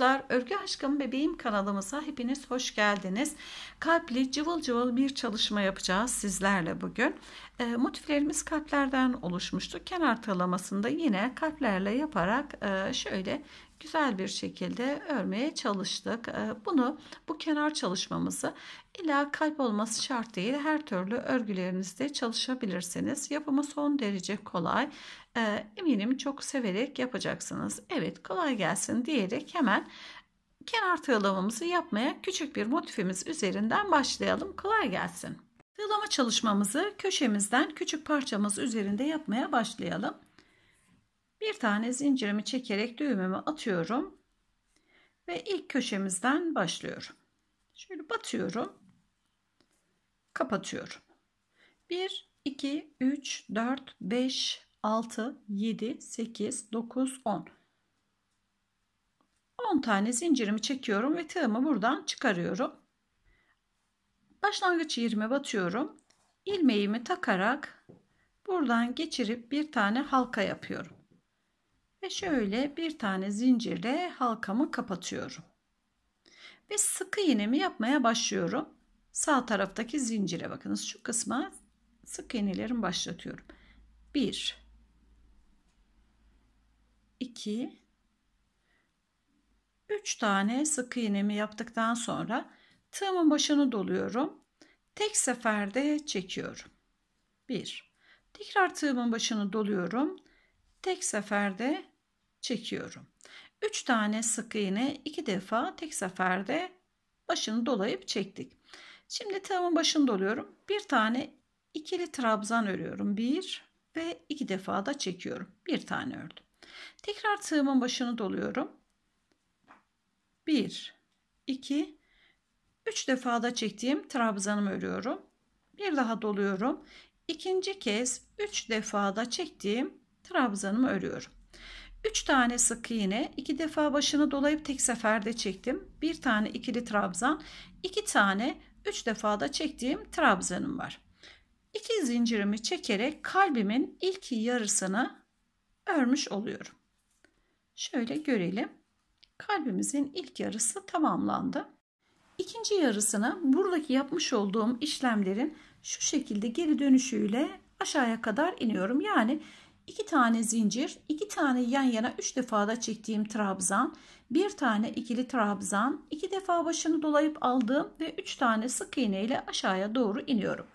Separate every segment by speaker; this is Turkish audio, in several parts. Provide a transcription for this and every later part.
Speaker 1: arkadaşlar Örgü Aşkım Bebeğim kanalımıza hepiniz hoş geldiniz. Kalpli cıvıl cıvıl bir çalışma yapacağız sizlerle bugün. E, motiflerimiz kalplerden oluşmuştu. Kenar tığlamasında yine kalplerle yaparak e, şöyle güzel bir şekilde örmeye çalıştık. Ee, bunu bu kenar çalışmamızı illa kalp olması şart değil her türlü örgülerinizde çalışabilirsiniz. Yapımı son derece kolay. Ee, eminim çok severek yapacaksınız. Evet kolay gelsin diyerek hemen kenar tığlamamızı yapmaya küçük bir motifimiz üzerinden başlayalım. Kolay gelsin. Tığlama çalışmamızı köşemizden küçük parçamız üzerinde yapmaya başlayalım. Bir tane zincirimi çekerek düğümümü atıyorum ve ilk köşemizden başlıyorum. Şöyle batıyorum. Kapatıyorum. 1 2 3 4 5 6, 7, 8, 9, 10. 10 tane zincirimi çekiyorum ve tığımı buradan çıkarıyorum. Başlangıç yerime batıyorum. Ilmeğimi takarak buradan geçirip bir tane halka yapıyorum. Ve şöyle bir tane zincirle halkamı kapatıyorum. Ve sık iğnemi yapmaya başlıyorum. Sağ taraftaki zincire bakınız şu kısma sık iğnelerim başlatıyorum. 1 2 3 tane sık iğnemi yaptıktan sonra tığımın başını doluyorum. Tek seferde çekiyorum. 1 Tekrar tığımın başını doluyorum. Tek seferde çekiyorum. 3 tane sık iğne 2 defa tek seferde başını dolayıp çektik. Şimdi tığımın başını doluyorum. Bir tane ikili trabzan örüyorum. Bir ve iki defa da çekiyorum. Bir tane ördüm. Tekrar tığımın başını doluyorum. 1 2 3 defada çektiğim trabzanımı örüyorum. Bir daha doluyorum. İkinci kez 3 defada çektiğim trabzanımı örüyorum. 3 tane sık iğne, 2 defa başını dolayıp tek seferde çektim. 1 tane ikili trabzan, 2 iki tane 3 defada çektiğim trabzanım var. 2 zincirimi çekerek kalbimin ilk yarısını örmüş oluyorum. Şöyle görelim. Kalbimizin ilk yarısı tamamlandı. İkinci yarısını buradaki yapmış olduğum işlemlerin şu şekilde geri dönüşüyle aşağıya kadar iniyorum. Yani iki tane zincir, iki tane yan yana üç defada çektiğim trabzan, bir tane ikili trabzan, iki defa başını dolayıp aldığım ve üç tane sık iğne ile aşağıya doğru iniyorum.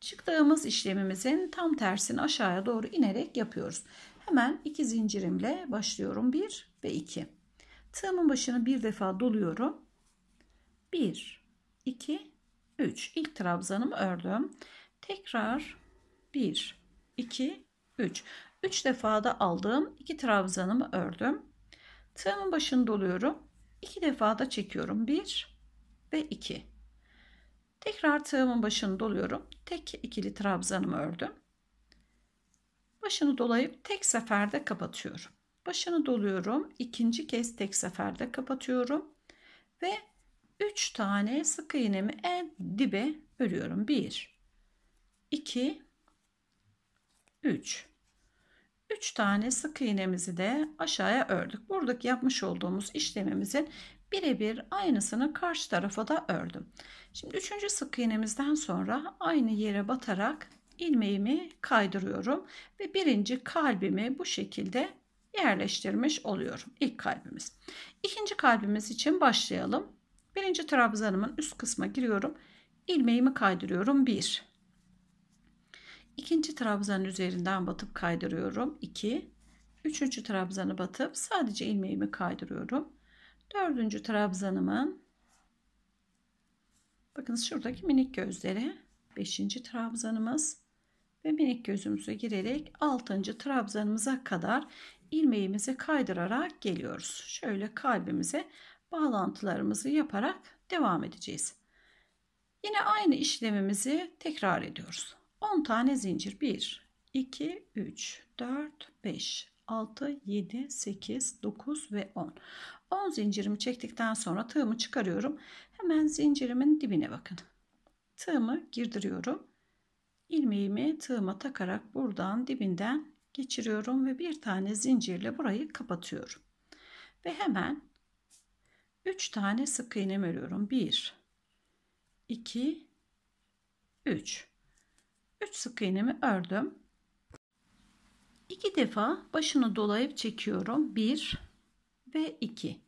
Speaker 1: Çıktığımız işlemimizin tam tersini aşağıya doğru inerek yapıyoruz. Hemen iki zincirimle başlıyorum. 1 ve 2. Tığımın başını bir defa doluyorum. 1, 2, 3. İlk trabzanımı ördüm. Tekrar 1, 2, 3. 3 defa da aldığım iki trabzanımı ördüm. Tığımın başını doluyorum. 2 defa da çekiyorum. 1 ve 2. Tekrar tığımın başını doluyorum. Tek ikili trabzanımı ördüm. Başını dolayıp tek seferde kapatıyorum. Başını doluyorum. ikinci kez tek seferde kapatıyorum. Ve 3 tane sık iğnemi en dibe örüyorum. 1 2 3 3 tane sık iğnemizi de aşağıya ördük. Buradaki yapmış olduğumuz işlemimizin birebir aynısını karşı tarafa da ördüm. Şimdi 3. sık iğnemizden sonra aynı yere batarak ilmeğimi kaydırıyorum ve birinci kalbimi bu şekilde yerleştirmiş oluyorum. İlk kalbimiz. İkinci kalbimiz için başlayalım. Birinci trabzanımın üst kısmına giriyorum. İlmeğimi kaydırıyorum. 1 İkinci trabzanın üzerinden batıp kaydırıyorum. 2 Üçüncü trabzanı batıp sadece ilmeğimi kaydırıyorum. Dördüncü trabzanımın bakın şuradaki minik gözleri. Beşinci trabzanımız ve minik gözümüzü girerek 6. trabzanımıza kadar ilmeğimizi kaydırarak geliyoruz. Şöyle kalbimize bağlantılarımızı yaparak devam edeceğiz. Yine aynı işlemimizi tekrar ediyoruz. 10 tane zincir 1 2 3 4 5 6 7 8 9 ve 10. 10 zincirimi çektikten sonra tığımı çıkarıyorum. Hemen zincirimin dibine bakın. Tığımı girdiriyorum ilmeğimi tığıma takarak buradan dibinden geçiriyorum ve bir tane zincirle burayı kapatıyorum. Ve hemen 3 tane sık iğne örüyorum. 1 2 3 3 sık iğnemi ördüm. 2 defa başını dolayıp çekiyorum. 1 ve 2.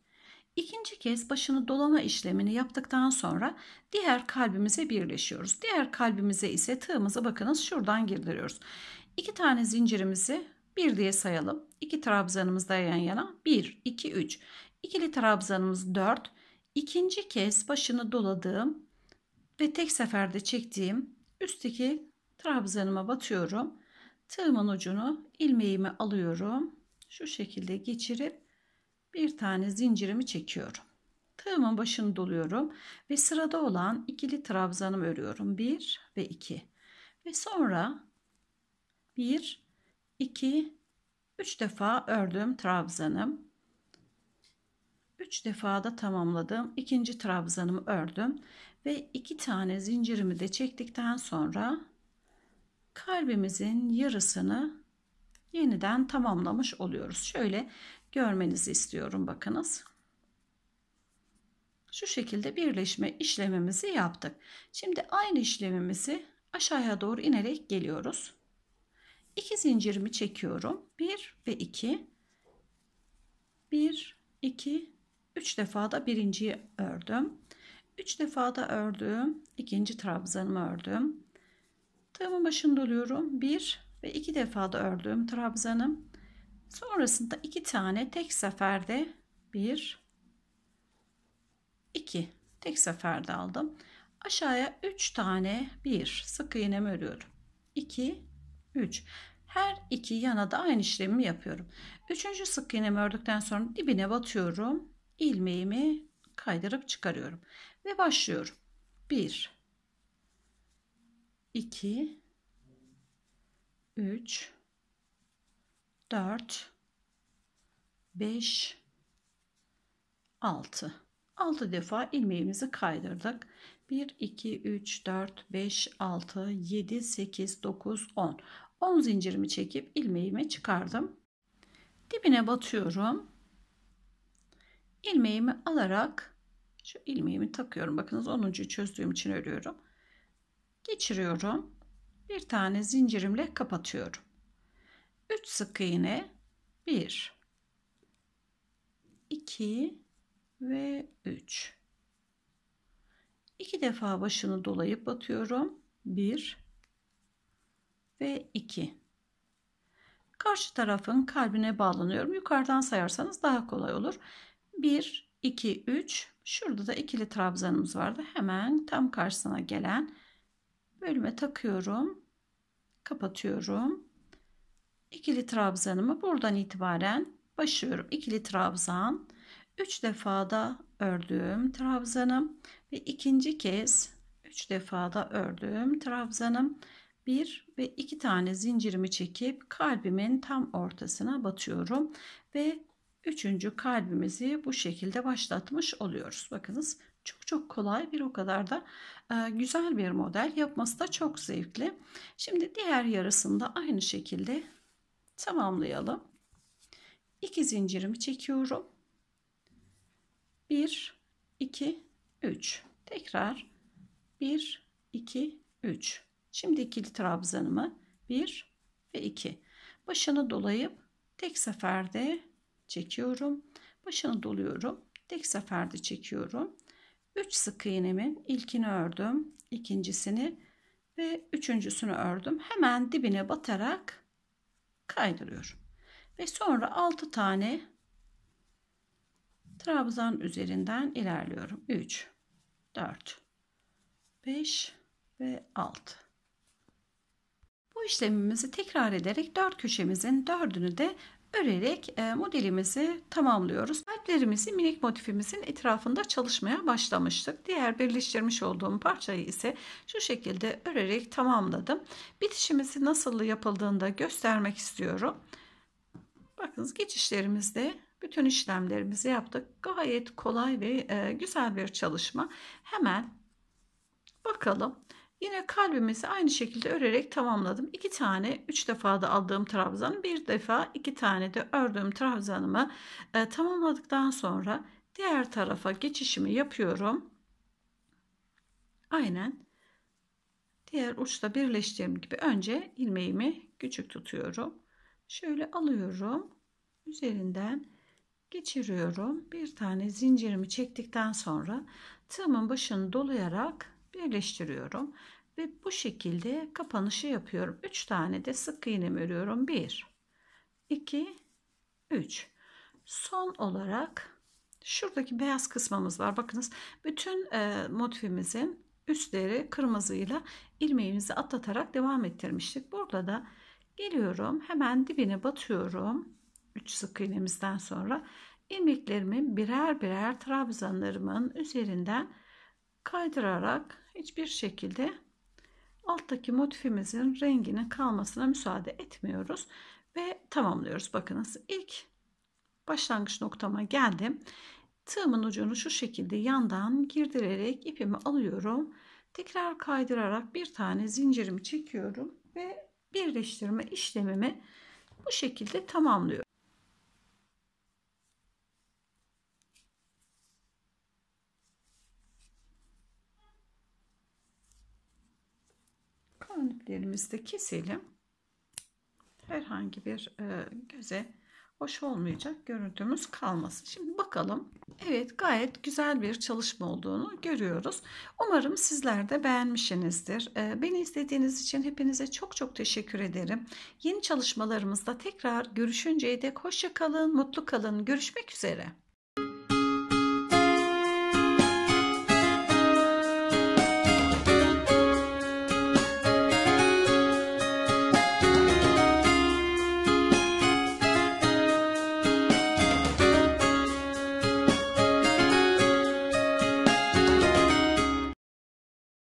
Speaker 1: İkinci kez başını dolama işlemini yaptıktan sonra diğer kalbimize birleşiyoruz. Diğer kalbimize ise tığımızı bakınız şuradan girdiriyoruz. İki tane zincirimizi bir diye sayalım. İki trabzanımız da yan yana. Bir, iki, üç. İkili trabzanımız dört. İkinci kez başını doladığım ve tek seferde çektiğim üstteki trabzanıma batıyorum. Tığımın ucunu ilmeğimi alıyorum. Şu şekilde geçirip bir tane zincirimi çekiyorum. Tığımın başını doluyorum ve sırada olan ikili trabzanımı örüyorum. 1 ve 2. Ve sonra 1 2 3 defa ördüm trabzanım. 3 defa da tamamladım. ikinci trabzanımı ördüm ve 2 tane zincirimi de çektikten sonra kalbimizin yarısını yeniden tamamlamış oluyoruz. Şöyle görmenizi istiyorum bakınız. Şu şekilde birleşme işlemimizi yaptık. Şimdi aynı işlemimizi aşağıya doğru inerek geliyoruz. 2 zincirimi çekiyorum. 1 ve 2. 1, 2, 3 defa da birinciyi ördüm. 3 defa da ördüm. ikinci trabzanımı ördüm. Tığımın başını doluyorum. 1 ve 2 defa da ördüm trabzanım. Sonrasında iki tane tek seferde bir, iki tek seferde aldım. Aşağıya üç tane bir sık iğnemi örüyorum. İki üç. her iki yana da aynı işlemi yapıyorum. Üçüncü sık iğnemi ördükten sonra dibine batıyorum. ilmeğimi kaydırıp çıkarıyorum. Ve başlıyorum. 1 2 üç. 4 5 6 6 defa ilmeğimizi kaydırdık 1 2 3 4 5 6 7 8 9 10 10 zincirimi çekip ilmeğimi çıkardım dibine batıyorum ilmeğimi alarak şu ilmeğimi takıyorum bakınız 10. çözdüğüm için örüyorum geçiriyorum bir tane zincirimle kapatıyorum 3 sık iğne 1 2 ve 3 2 defa başını dolayıp batıyorum 1 ve 2 karşı tarafın kalbine bağlanıyorum yukarıdan sayarsanız daha kolay olur 1 2 3 şurada da ikili trabzanımız vardı hemen tam karşısına gelen bölüme takıyorum kapatıyorum ikili trabzanımı buradan itibaren başlıyorum. İkili trabzan 3 defada ördüğüm trabzanım ve ikinci kez 3 defada ördüğüm trabzanım 1 ve 2 tane zincirimi çekip kalbimin tam ortasına batıyorum ve üçüncü kalbimizi bu şekilde başlatmış oluyoruz. Bakınız çok çok kolay bir o kadar da e, güzel bir model yapması da çok zevkli. Şimdi diğer yarısını da aynı şekilde tamamlayalım. 2 zincirimi çekiyorum. 1 2 3. Tekrar 1 2 3. Şimdi ikili trabzanımı 1 ve 2. Başını dolayıp tek seferde çekiyorum. Başını doluyorum. Tek seferde çekiyorum. 3 sık iğnemin ilkini ördüm, ikincisini ve üçüncüsünü ördüm. Hemen dibine batarak kaydırıyorum. Ve sonra 6 tane trabzan üzerinden ilerliyorum. 3, 4, 5 ve 6. Bu işlemimizi tekrar ederek 4 köşemizin 4'ünü de örerek e, modelimizi tamamlıyoruz. Kalplerimizi minik motifimizin etrafında çalışmaya başlamıştık. Diğer birleştirmiş olduğum parçayı ise şu şekilde örerek tamamladım. Bitişimizi nasıl yapıldığında göstermek istiyorum. Bakınız geçişlerimizde bütün işlemlerimizi yaptık. Gayet kolay ve e, güzel bir çalışma. Hemen bakalım. Yine kalbimizi aynı şekilde örerek tamamladım. İki tane üç defa da aldığım trabzanı, bir defa iki tane de ördüğüm trabzanımı e, tamamladıktan sonra diğer tarafa geçişimi yapıyorum. Aynen diğer uçta birleştirdiğim gibi önce ilmeğimi küçük tutuyorum. Şöyle alıyorum. Üzerinden geçiriyorum. Bir tane zincirimi çektikten sonra tığımın başını dolayarak birleştiriyorum ve bu şekilde kapanışı yapıyorum. 3 tane de sık iğnem örüyorum. 1 2 3 Son olarak şuradaki beyaz kısmımız var. Bakınız bütün e, motifimizin üstleri kırmızıyla ilmeğimizi atlatarak devam ettirmiştik. Burada da geliyorum hemen dibine batıyorum. 3 sık iğnemizden sonra ilmeklerimin birer birer trabzanlarımın üzerinden kaydırarak hiçbir şekilde alttaki motifimizin renginin kalmasına müsaade etmiyoruz ve tamamlıyoruz. Bakınız ilk başlangıç noktama geldim. Tığımın ucunu şu şekilde yandan girdirerek ipimi alıyorum. Tekrar kaydırarak bir tane zincirimi çekiyorum ve birleştirme işlemimi bu şekilde tamamlıyorum. iplerimizi de keselim. Herhangi bir e, göze hoş olmayacak görüntümüz kalmasın. Şimdi bakalım. Evet gayet güzel bir çalışma olduğunu görüyoruz. Umarım sizler de beğenmişsinizdir. E, beni izlediğiniz için hepinize çok çok teşekkür ederim. Yeni çalışmalarımızda tekrar görüşünceye dek hoşça kalın, mutlu kalın. Görüşmek üzere.